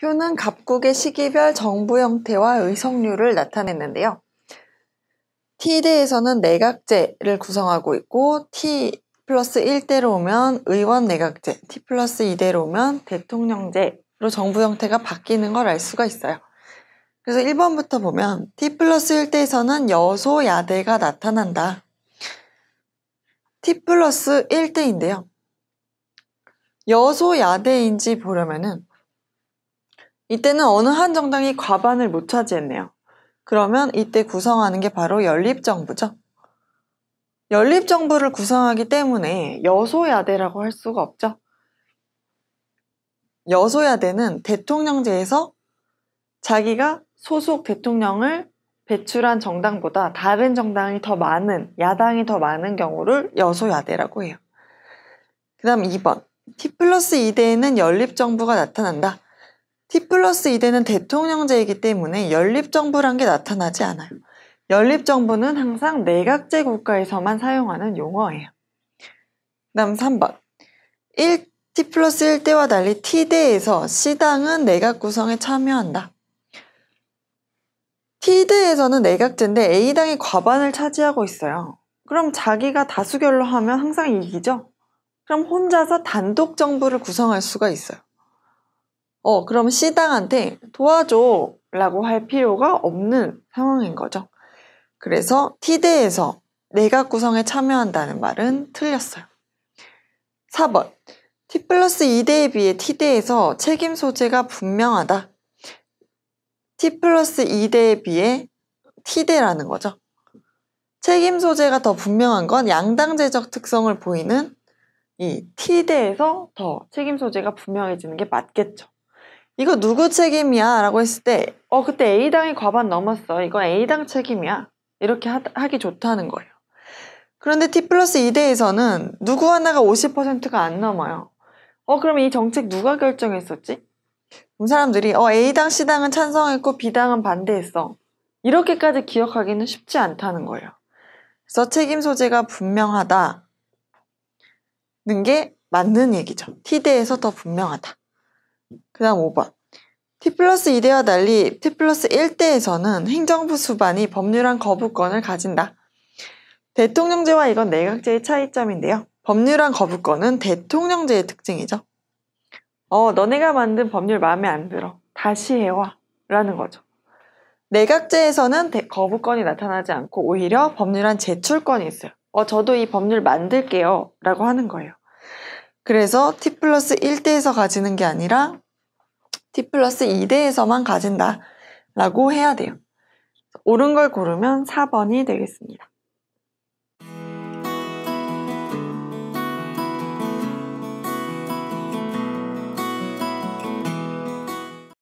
표는 각국의 시기별 정부 형태와 의석률을 나타냈는데요. T대에서는 내각제를 구성하고 있고 T 플러스 1대로 오면 의원 내각제, T 플러스 2대로 오면 대통령제로 정부 형태가 바뀌는 걸 알 수가 있어요. 그래서 1번부터 보면 T 플러스 1대에서는 여소야대가 나타난다. T 플러스 1대인데요. 여소야대인지 보려면은 이때는 어느 한 정당이 과반을 못 차지했네요. 그러면 이때 구성하는 게 바로 연립정부죠. 연립정부를 구성하기 때문에 여소야대라고 할 수가 없죠. 여소야대는 대통령제에서 자기가 소속 대통령을 배출한 정당보다 다른 정당이 더 많은, 야당이 더 많은 경우를 여소야대라고 해요. 그 다음 2번. T 플러스 2대에는 연립정부가 나타난다. 플러스 2대는 대통령제이기 때문에 연립정부란 게 나타나지 않아요. 연립정부는 항상 내각제 국가에서만 사용하는 용어예요. 그 다음 3번. 1, T 플러스 1대와 달리 T대에서 C당은 내각 구성에 참여한다. T대에서는 내각제인데 A당이 과반을 차지하고 있어요. 그럼 자기가 다수결로 하면 항상 이기죠? 그럼 혼자서 단독 정부를 구성할 수가 있어요. 어, 그럼 시당한테 도와줘 라고 할 필요가 없는 상황인 거죠. 그래서 티대에서 내각 구성에 참여한다는 말은 틀렸어요. 4번. T 플러스 2대에 비해 T대에서 책임 소재가 분명하다. T 플러스 2대에 비해 T대라는 거죠. 책임 소재가 더 분명한 건 양당제적 특성을 보이는 이 T대에서 더 책임 소재가 분명해지는 게 맞겠죠. 이거 누구 책임이야? 라고 했을 때, 어, 그때 A당이 과반 넘었어. 이거 A당 책임이야. 이렇게 하, 기 좋다는 거예요. 그런데 T 플러스 2대에서는 누구 하나가 50%가 안 넘어요. 어, 그럼 이 정책 누가 결정했었지? 그럼 사람들이, 어, A당, C당은 찬성했고, B당은 반대했어. 이렇게까지 기억하기는 쉽지 않다는 거예요. 그래서 책임 소재가 분명하다는 게 맞는 얘기죠. T대에서 더 분명하다. 그 다음 5번. T 플러스 2대와 달리 T 플러스 1대에서는 행정부 수반이 법률안 거부권을 가진다. 대통령제와 이건 내각제의 네 차이점인데요. 법률안 거부권은 대통령제의 특징이죠. 어, 너네가 만든 법률 마음에 안 들어. 다시 해와. 라는 거죠. 내각제에서는 네 대, 거부권이 나타나지 않고 오히려 법률안 제출권이 있어요. 어, 저도 이 법률 만들게요. 라고 하는 거예요. 그래서 t 플러스 1대에서 가지는 게 아니라 t 플러스 2대에서만 가진다 라고 해야 돼요. 옳은 걸 고르면 4번이 되겠습니다.